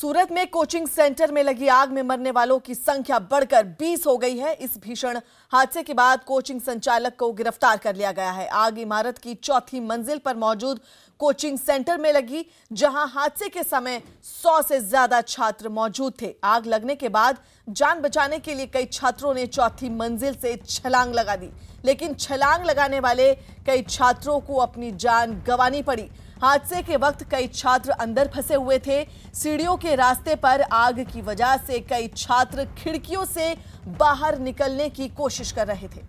सूरत में coaching centre में लगी आग में मरने वालों की संख्या बढ़कर 20 हो गई है इस भीषण हादसे के बाद कोचिंग संचालक को गिरफ्तार कर लिया गया है आग इमारत की चौथी मंजिल पर मौजूद कोचिंग सेंटर में लगी जहां हादसे के समय 100 से ज्यादा छात्र मौजूद थे आग लगने के बाद जान बचाने के लिए कई छात्रों ने चौथी मंजिल से छलांग लगा दी लेकिन छलांग लगाने वाले कई छात्रों को अपनी जान गंवानी पड़ी हादसे के वक्त कई छात्र अंदर फंसे हुए थे सीढ़ियों के रास्ते पर आग की वजह से कई छात्र खिड़कियों से बाहर निकलने की कोशिश कर रहे थे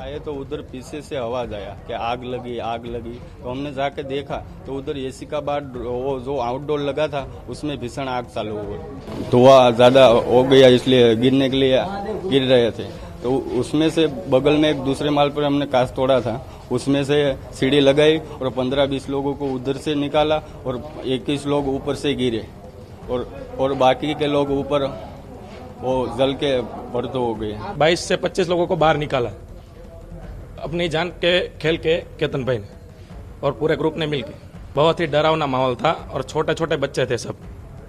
आए तो उधर पीछे से आवाज आया कि आग लगी आग लगी तो हमने जाके देखा तो उधर एसी का बार वो जो आउटडोर लगा था उसमें भीषण आग चालू हो गई धुआं ज्यादा हो गया इसलिए गिरने के लिए गिर रहे थे तो उसमें से बगल में एक दूसरे माल पर हमने कास तोड़ा था उसमें से सीढ़ी लगाई और पंद्रह बीस लोगों को उधर से निकाला और इक्कीस लोग ऊपर से गिरे और और बाकी के लोग ऊपर वो जल के भरतो हो गए बाईस से पच्चीस लोगों को बाहर निकाला अपनी जान के खेल के केतन भाई ने और पूरे ग्रुप ने के बहुत ही डरावना माहौल था और छोटे छोटे बच्चे थे सब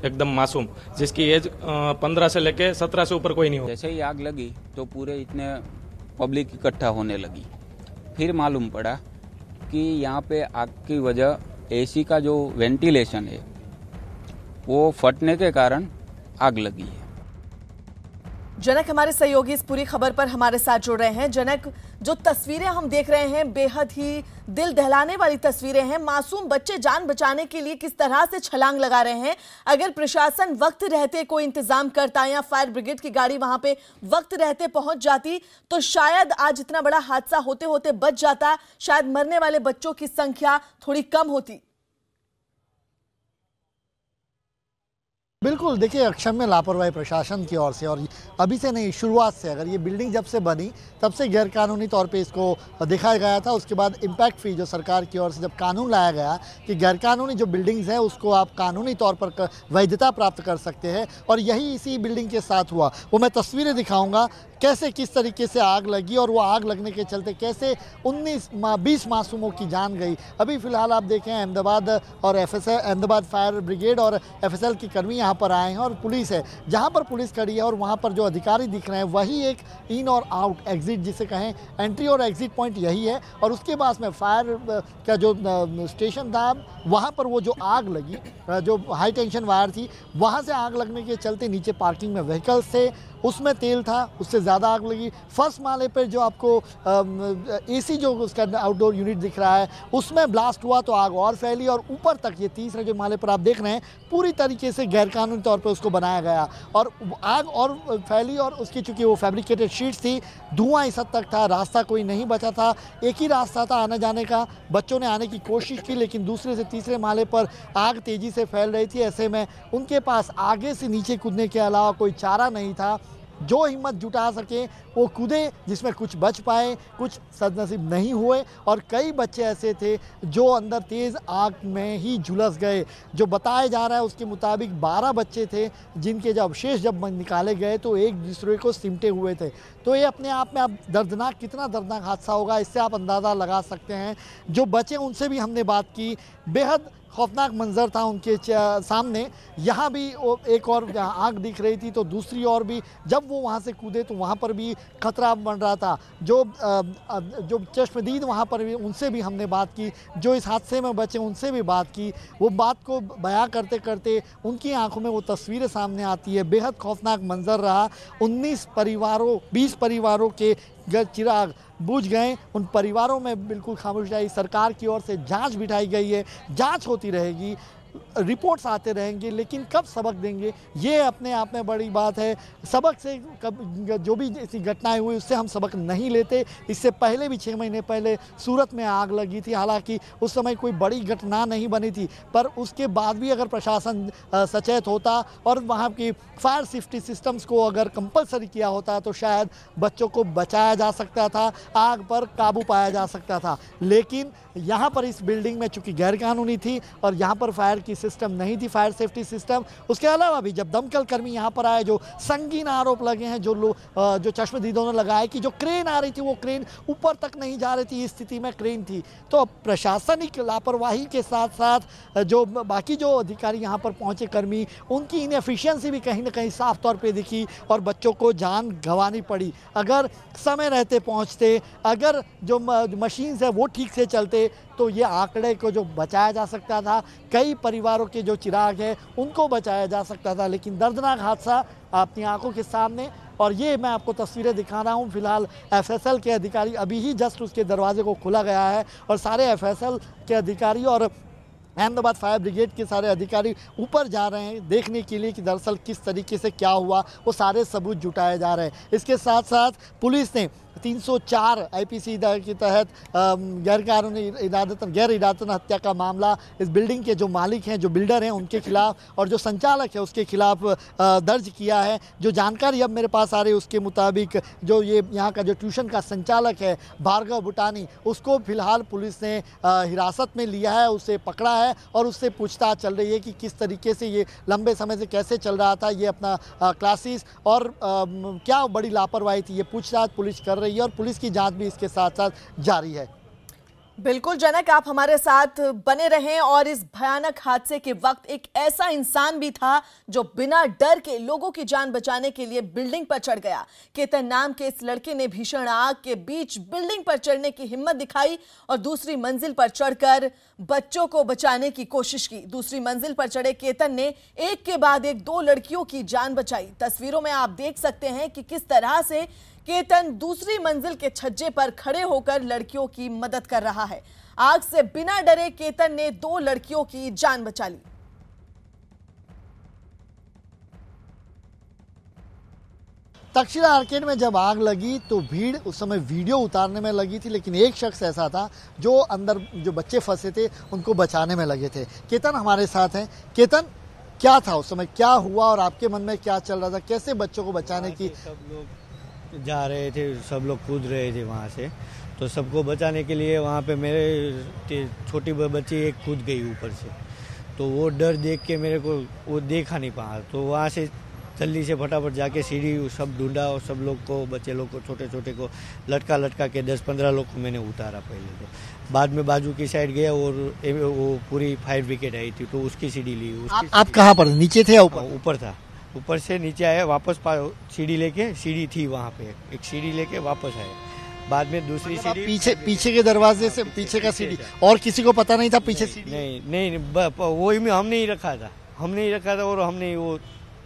एकदम मासूम जिसकी एज पंद्रह से लेके सत्रह से ऊपर कोई नहीं हो जैसे ही आग लगी तो पूरे इतने पब्लिक इकट्ठा होने लगी फिर मालूम पड़ा कि यहाँ पे आग की वजह एसी का जो वेंटिलेशन है वो फटने के कारण आग लगी है जनक हमारे सहयोगी इस पूरी खबर पर हमारे साथ जुड़ रहे हैं जनक जो तस्वीरें हम देख रहे हैं बेहद ही दिल दहलाने वाली तस्वीरें हैं मासूम बच्चे जान बचाने के लिए किस तरह से छलांग लगा रहे हैं अगर प्रशासन वक्त रहते कोई इंतजाम करता या फायर ब्रिगेड की गाड़ी वहां पे वक्त रहते पहुंच जाती तो शायद आज इतना बड़ा हादसा होते होते बच जाता शायद मरने वाले बच्चों की संख्या थोड़ी कम होती बिल्कुल देखिए अक्षम में लापरवाही प्रशासन की ओर से और अभी से नहीं शुरुआत से अगर ये बिल्डिंग जब से बनी तब से गैरकानूनी तौर पे इसको दिखाया गया था उसके बाद इम्पैक्ट फी जो सरकार की ओर से जब कानून लाया गया कि गैरकानूनी जो बिल्डिंग्स हैं उसको आप कानूनी तौर पर वैधता प्राप्त कर सकते हैं और यही इसी बिल्डिंग के साथ हुआ वो मैं तस्वीरें दिखाऊँगा कैसे किस तरीके से आग लगी और वो आग लगने के चलते कैसे 19 मा, 20 मासूमों की जान गई अभी फ़िलहाल आप देखें अहमदाबाद और F S Ahmedabad fire brigade और एफ की कर्मी यहाँ पर आए हैं और पुलिस है जहाँ पर पुलिस खड़ी है और वहाँ पर जो अधिकारी दिख रहे हैं वही एक इन और आउट एग्ज़िट जिसे कहें एंट्री और एग्ज़िट पॉइंट यही है और उसके बाद में फायर का जो स्टेशन था वहाँ पर वो जो आग लगी जो हाई टेंशन वायर थी वहाँ से आग लगने के चलते नीचे पार्किंग में व्हीकल्स थे उसमें तेल था उससे ज़्यादा आग लगी फर्स्ट माले पर जो आपको एसी जो उसका आउटडोर यूनिट दिख रहा है उसमें ब्लास्ट हुआ तो आग और फैली और ऊपर तक ये तीसरे जो माले पर आप देख रहे हैं पूरी तरीके से गैरकानूनी तौर पर उसको बनाया गया और आग और फैली और उसकी चूँकि वो फैब्रिकेटेड शीट्स थी धुआं इस हद तक था रास्ता कोई नहीं बचा था एक ही रास्ता था आने जाने का बच्चों ने आने की कोशिश की लेकिन दूसरे से तीसरे माले पर आग तेज़ी से फैल रही थी ऐसे में उनके पास आगे से नीचे कूदने के अलावा कोई चारा नहीं था जो हिम्मत जुटा सकें वो कूदे जिसमें कुछ बच पाए कुछ सदनसीब नहीं हुए और कई बच्चे ऐसे थे जो अंदर तेज़ आग में ही झुलस गए जो बताया जा रहा है उसके मुताबिक 12 बच्चे थे जिनके जब अवशेष जब निकाले गए तो एक दूसरे को सिमटे हुए थे तो ये अपने आप में आप दर्दनाक कितना दर्दनाक हादसा होगा इससे आप अंदाज़ा लगा सकते हैं जो बचे उनसे भी हमने बात की बेहद खौफनाक मंजर था उनके सामने यहाँ भी एक और आग दिख रही थी तो दूसरी और भी जब वो वहाँ से कूदे तो वहाँ पर भी खतरा बन रहा था जो जो चश्मदीद वहाँ पर भी उनसे भी हमने बात की जो इस हादसे में बचे उनसे भी बात की वो बात को बयां करते करते उनकी आंखों में वो तस्वीरें सामने आती है बेहद खौफनाक मंजर रहा उन्नीस परिवारों बीस परिवारों के गज चिराग बूझ गए उन परिवारों में बिल्कुल खामोश आई सरकार की ओर से जांच बिठाई गई है जांच होती रहेगी रिपोर्ट्स आते रहेंगे लेकिन कब सबक देंगे ये अपने आप में बड़ी बात है सबक से कब जो भी ऐसी घटनाएं हुई उससे हम सबक नहीं लेते इससे पहले भी छः महीने पहले सूरत में आग लगी थी हालांकि उस समय कोई बड़ी घटना नहीं बनी थी पर उसके बाद भी अगर प्रशासन सचेत होता और वहाँ की फायर सेफ्टी सिस्टम्स को अगर कंपलसरी किया होता तो शायद बच्चों को बचाया जा सकता था आग पर काबू पाया जा सकता था लेकिन यहाँ पर इस बिल्डिंग में चूँकि गैरकानूनी थी और यहाँ पर फायर की सिस्टम नहीं थी फायर सेफ्टी सिस्टम उसके अलावा भी जब दमकल कर्मी यहाँ पर आए जो संगीन आरोप लगे हैं जो लोग जो चश्मदीदों ने लगाया कि जो क्रेन आ रही थी वो क्रेन ऊपर तक नहीं जा रही थी इस स्थिति में क्रेन थी तो प्रशासनिक लापरवाही के साथ साथ जो बाकी जो अधिकारी यहाँ पर पहुँचे कर्मी उनकी एफिशियंसी भी कहीं ना कहीं साफ तौर पर दिखी और बच्चों को जान गंवानी पड़ी अगर समय रहते पहुँचते अगर जो मशीन्स है वो ठीक से चलते तो ये आंकड़े को जो बचाया जा सकता था कई परिवारों के जो चिराग हैं उनको बचाया जा सकता था लेकिन दर्दनाक हादसा अपनी आंखों के सामने और ये मैं आपको तस्वीरें दिखा रहा हूँ फिलहाल एफएसएल के अधिकारी अभी ही जस्ट उसके दरवाजे को खुला गया है और सारे एफएसएल के अधिकारी और अहमदाबाद फायर ब्रिगेड के सारे अधिकारी ऊपर जा रहे हैं देखने के लिए कि दरअसल किस तरीके से क्या हुआ वो सारे सबूत जुटाए जा रहे हैं इसके साथ साथ पुलिस ने 304 आईपीसी के तहत कानूनी इरादतन गैर इरादतन हत्या का मामला इस बिल्डिंग के जो मालिक हैं जो बिल्डर हैं उनके खिलाफ और जो संचालक है उसके खिलाफ दर्ज किया है जो जानकारी अब मेरे पास आ रही है उसके मुताबिक जो ये यहाँ का जो ट्यूशन का संचालक है भार्गव भुटानी उसको फिलहाल पुलिस ने हिरासत में लिया है उसे पकड़ा है है और उससे पूछताछ चल रही है कि किस तरीके से ये लंबे समय से कैसे चल रहा था ये अपना क्लासेस और क्या बड़ी लापरवाही थी ये पूछताछ पुलिस कर रही है और पुलिस की जाँच भी इसके साथ साथ जारी है बिल्कुल जनक आप हमारे साथ बने रहें और इस भयानक हादसे के वक्त एक ऐसा इंसान भी था जो बिना डर के लोगों की जान बचाने के लिए बिल्डिंग पर चढ़ गया केतन नाम के इस लड़के ने भीषण आग के बीच बिल्डिंग पर चढ़ने की हिम्मत दिखाई और दूसरी मंजिल पर चढ़कर बच्चों को बचाने की कोशिश की दूसरी मंजिल पर चढ़े केतन ने एक के बाद एक दो लड़कियों की जान बचाई तस्वीरों में आप देख सकते हैं कि किस तरह से केतन दूसरी मंजिल के छज्जे पर खड़े होकर लड़कियों की मदद कर रहा है आग से बिना डरे केतन ने दो लड़कियों की जान बचा ली तक्षशिला आर्केड में जब आग लगी तो भीड़ उस समय वीडियो उतारने में लगी थी लेकिन एक शख्स ऐसा था जो अंदर जो बच्चे फंसे थे उनको बचाने में लगे थे केतन हमारे साथ हैं केतन क्या था उस समय क्या हुआ और आपके मन में क्या चल रहा था कैसे बच्चों को बचाने हाँ की सब लोग जा रहे थे सब लोग कूद रहे थे वहाँ से तो सबको बचाने के लिए वहाँ पे मेरे छोटी बच्ची एक कूद गई ऊपर से तो वो डर देख के मेरे को वो देखा नहीं पाया तो वहाँ से जल्दी से फटाफट जाके सीढ़ी सब ढूंढा और सब लोग को बच्चे लोग को छोटे छोटे को लटका लटका के दस पंद्रह लोग को मैंने उतारा पहले तो बाद में बाजू की साइड गया और वो पूरी फायर ब्रिगेड आई थी तो उसकी सीढ़ी ली उसकी आप कहाँ पर नीचे थे ऊपर ऊपर था ऊपर से नीचे आया वापस सीढ़ी लेके सीढ़ी थी वहाँ पे एक सीढ़ी लेके वापस आया बाद में दूसरी मतलब सीढ़ी पीछे पीछे के दरवाजे से पीछे का सीढ़ी और किसी को पता नहीं था पीछे नहीं नहीं, नहीं वो हमने ही रखा था हमने ही रखा था और हमने वो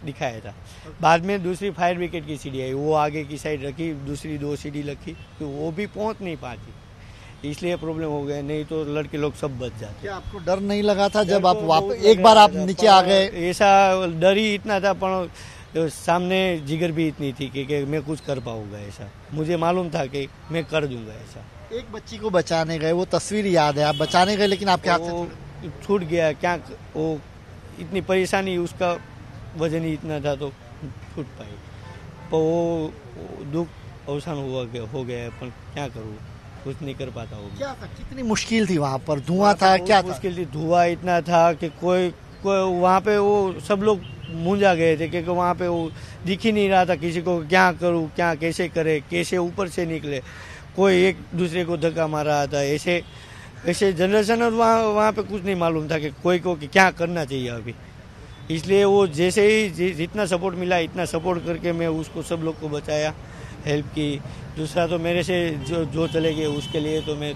दिखाया था बाद में दूसरी फायर ब्रिगेड की सीढ़ी आई वो आगे की साइड रखी दूसरी दो सीढ़ी रखी तो वो भी पहुंच नहीं पाती इसलिए प्रॉब्लम हो गया नहीं तो लड़के लोग सब बच जाते क्या आपको डर नहीं लगा था जब आप वापस एक बार आप नीचे आ गए ऐसा डर ही इतना था पर सामने जिगर भी इतनी थी कि, कि मैं कुछ कर पाऊंगा ऐसा मुझे मालूम था कि मैं कर दूंगा ऐसा एक बच्ची को बचाने गए वो तस्वीर याद है आप बचाने गए लेकिन आपके हाथ छूट गया क्या वो इतनी परेशानी उसका वजन ही इतना था तो छूट पाई पर वो दुख अवसान हुआ हो गया पर क्या करूँ कुछ नहीं कर पाता वो क्या था कितनी मुश्किल थी वहाँ पर धुआं था क्या मुश्किल थी धुआं इतना था कि कोई कोई वहाँ पे वो सब लोग मुंजा गए थे क्योंकि वहाँ पे वो दिख ही नहीं रहा था किसी को क्या करूँ क्या कैसे करे कैसे ऊपर से निकले कोई एक दूसरे को धक्का मार रहा था ऐसे ऐसे जनरेशन और वहाँ वहाँ पे कुछ नहीं मालूम था कि कोई को कि क्या करना चाहिए अभी इसलिए वो जैसे ही जितना सपोर्ट मिला इतना सपोर्ट करके मैं उसको सब लोग को बचाया हेल्प की दूसरा तो मेरे से जो जो चले गए उसके लिए तो मैं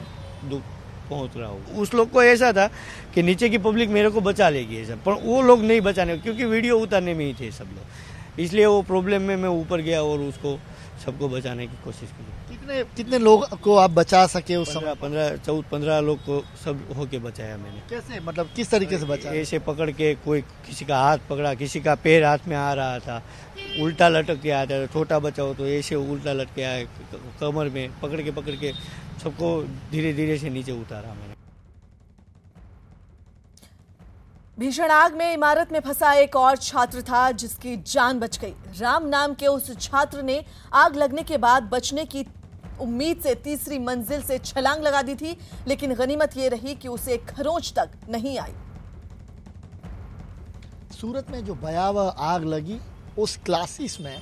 दुख पहुंच रहा हूँ उस लोग को ऐसा था कि नीचे की पब्लिक मेरे को बचा लेगी ऐसा पर वो लोग नहीं बचाने क्योंकि वीडियो उतारने में ही थे सब लोग इसलिए वो प्रॉब्लम में मैं ऊपर गया और उसको सबको बचाने की कोशिश की कितने कितने लोग को आप बचा सके उस समय पंद्रह चौदह पंद्रह लोग को सब होके बचाया मैंने कैसे मतलब किस तरीके से बचा ऐसे पकड़ के कोई किसी का हाथ पकड़ा किसी का पैर हाथ में आ रहा था उल्टा लटक के आया था छोटा बचा हो तो ऐसे उल्टा लटके आए आया कमर में पकड़ के पकड़ के सबको धीरे धीरे से नीचे उतारा मैंने भीषण आग में इमारत में फंसा एक और छात्र था जिसकी जान बच गई राम नाम के उस छात्र ने आग लगने के बाद बचने की उम्मीद से तीसरी मंजिल से छलांग लगा दी थी लेकिन गनीमत यह रही कि उसे खरोंच तक नहीं आई सूरत में जो भयावह आग लगी उस क्लासेस में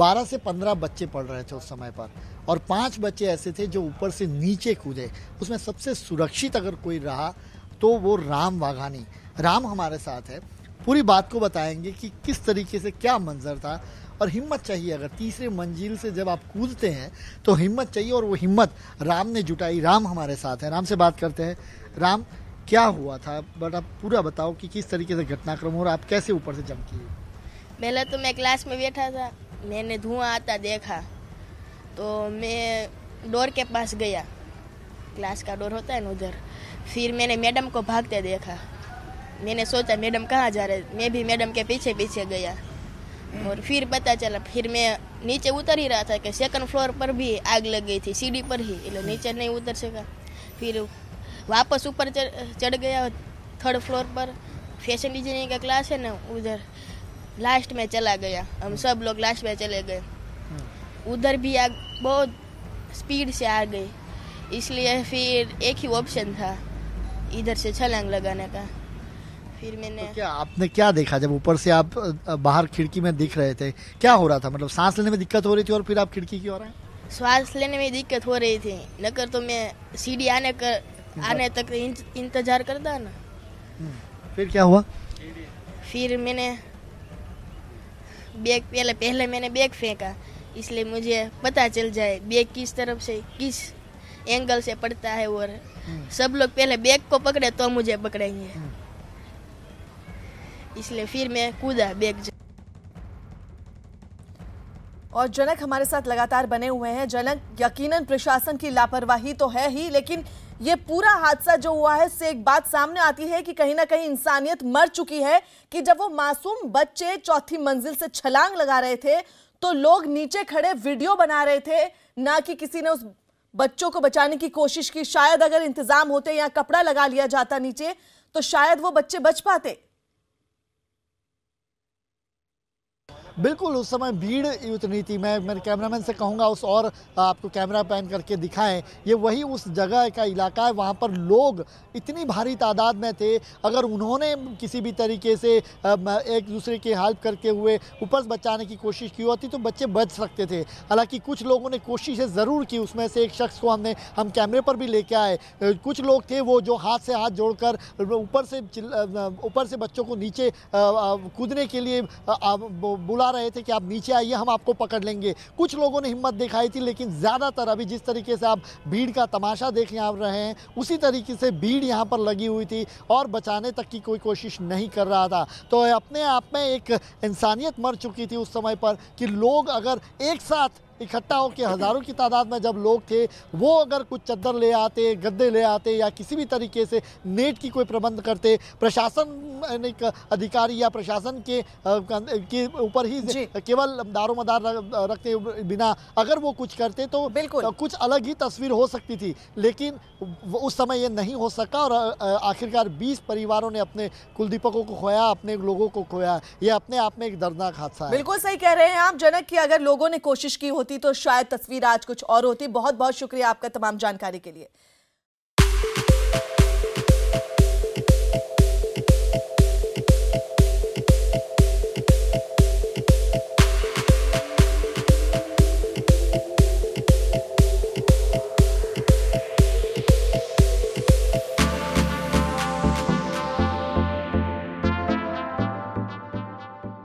12 से 15 बच्चे पढ़ रहे थे उस समय पर और पांच बच्चे ऐसे थे जो ऊपर से नीचे कूदे उसमें सबसे सुरक्षित अगर कोई रहा तो वो राम वाघानी राम हमारे साथ है पूरी बात को बताएंगे कि किस तरीके से क्या मंजर था और हिम्मत चाहिए अगर तीसरे मंजिल से जब आप कूदते हैं तो हिम्मत चाहिए और वो हिम्मत राम ने जुटाई राम हमारे साथ है राम से बात करते हैं राम क्या हुआ था बट आप पूरा बताओ कि किस तरीके से घटनाक्रम और आप कैसे ऊपर से चमकी पहले तो मैं क्लास में बैठा था मैंने धुआं आता देखा तो मैं डोर के पास गया क्लास का डोर होता है ना उधर फिर मैंने मैडम को भागते देखा मैंने सोचा मैडम कहाँ जा रहे मैं भी मैडम के पीछे पीछे गया और फिर पता चला फिर मैं नीचे उतर ही रहा था कि सेकंड फ्लोर पर भी आग लग गई थी सीढ़ी पर ही लोग नीचे नहीं उतर सका फिर वापस ऊपर चढ़ गया थर्ड फ्लोर पर फैशन डिजाइनिंग का क्लास है ना उधर लास्ट में चला गया हम सब लोग लास्ट में चले गए उधर भी आग बहुत स्पीड से आ गई इसलिए फिर एक ही ऑप्शन था इधर से छलांग लगाने का फिर मैंने तो क्या आपने क्या देखा जब ऊपर से आप बाहर खिड़की में दिख रहे थे क्या हो रहा था मतलब सांस लेने में दिक्कत हो रही थी और फिर आप खिड़की की ओर आए सांस लेने में दिक्कत हो रही थी न कर तो मैं सीढ़ी आने कर आने तक इंतजार करता ना हम्म। फिर क्या हुआ फिर मैंने बैग पहले पहले मैंने बैग फेंका इसलिए मुझे पता चल जाए बैग किस तरफ से किस एंगल से पड़ता है और हम्म। सब लोग पहले बैग को पकड़े तो मुझे पकड़ेंगे हम्म। इसलिए फिर मैं कूदा बैग और जनक हमारे साथ लगातार बने हुए हैं जनक यकीनन प्रशासन की लापरवाही तो है ही लेकिन ये पूरा हादसा जो हुआ है से एक बात सामने आती है कि कहीं ना कहीं इंसानियत मर चुकी है कि जब वो मासूम बच्चे चौथी मंजिल से छलांग लगा रहे थे तो लोग नीचे खड़े वीडियो बना रहे थे ना कि किसी ने उस बच्चों को बचाने की कोशिश की शायद अगर इंतजाम होते या कपड़ा लगा लिया जाता नीचे तो शायद वो बच्चे बच पाते बिल्कुल उस समय भीड़ उतनी थी मैं मेरे कैमरामैन से कहूँगा उस और आपको कैमरा पैन करके दिखाएं ये वही उस जगह का इलाका है वहाँ पर लोग इतनी भारी तादाद में थे अगर उन्होंने किसी भी तरीके से एक दूसरे की हेल्प करके हुए ऊपर बचाने की कोशिश की होती तो बच्चे बच सकते थे हालाँकि कुछ लोगों ने कोशिशें ज़रूर की उसमें से एक शख्स को हमने हम कैमरे पर भी लेके आए कुछ लोग थे वो जो हाथ से हाथ जोड़कर ऊपर से ऊपर से बच्चों को नीचे कूदने के लिए बुला बुला रहे थे कि आप नीचे आइए हम आपको पकड़ लेंगे कुछ लोगों ने हिम्मत दिखाई थी लेकिन ज़्यादातर अभी जिस तरीके से आप भीड़ का तमाशा देखने आ रहे हैं उसी तरीके से भीड़ यहाँ पर लगी हुई थी और बचाने तक की कोई कोशिश नहीं कर रहा था तो अपने आप में एक इंसानियत मर चुकी थी उस समय पर कि लोग अगर एक साथ इकट्ठा होकर हज़ारों की तादाद में जब लोग थे वो अगर कुछ चद्दर ले आते गद्दे ले आते या किसी भी तरीके से नेट की कोई प्रबंध करते प्रशासन एक अधिकारी या प्रशासन के के ऊपर ही केवल दारोमदार रखते बिना अगर वो कुछ करते तो कुछ अलग ही तस्वीर हो सकती थी लेकिन उस समय ये नहीं हो सका और आखिरकार 20 परिवारों ने अपने कुलदीपकों को खोया अपने लोगों को खोया ये अपने आप में एक दर्दनाक हादसा है बिल्कुल सही कह रहे हैं आप जनक की अगर लोगों ने कोशिश की होती होती तो शायद तस्वीर आज कुछ और होती बहुत बहुत शुक्रिया आपका तमाम जानकारी के लिए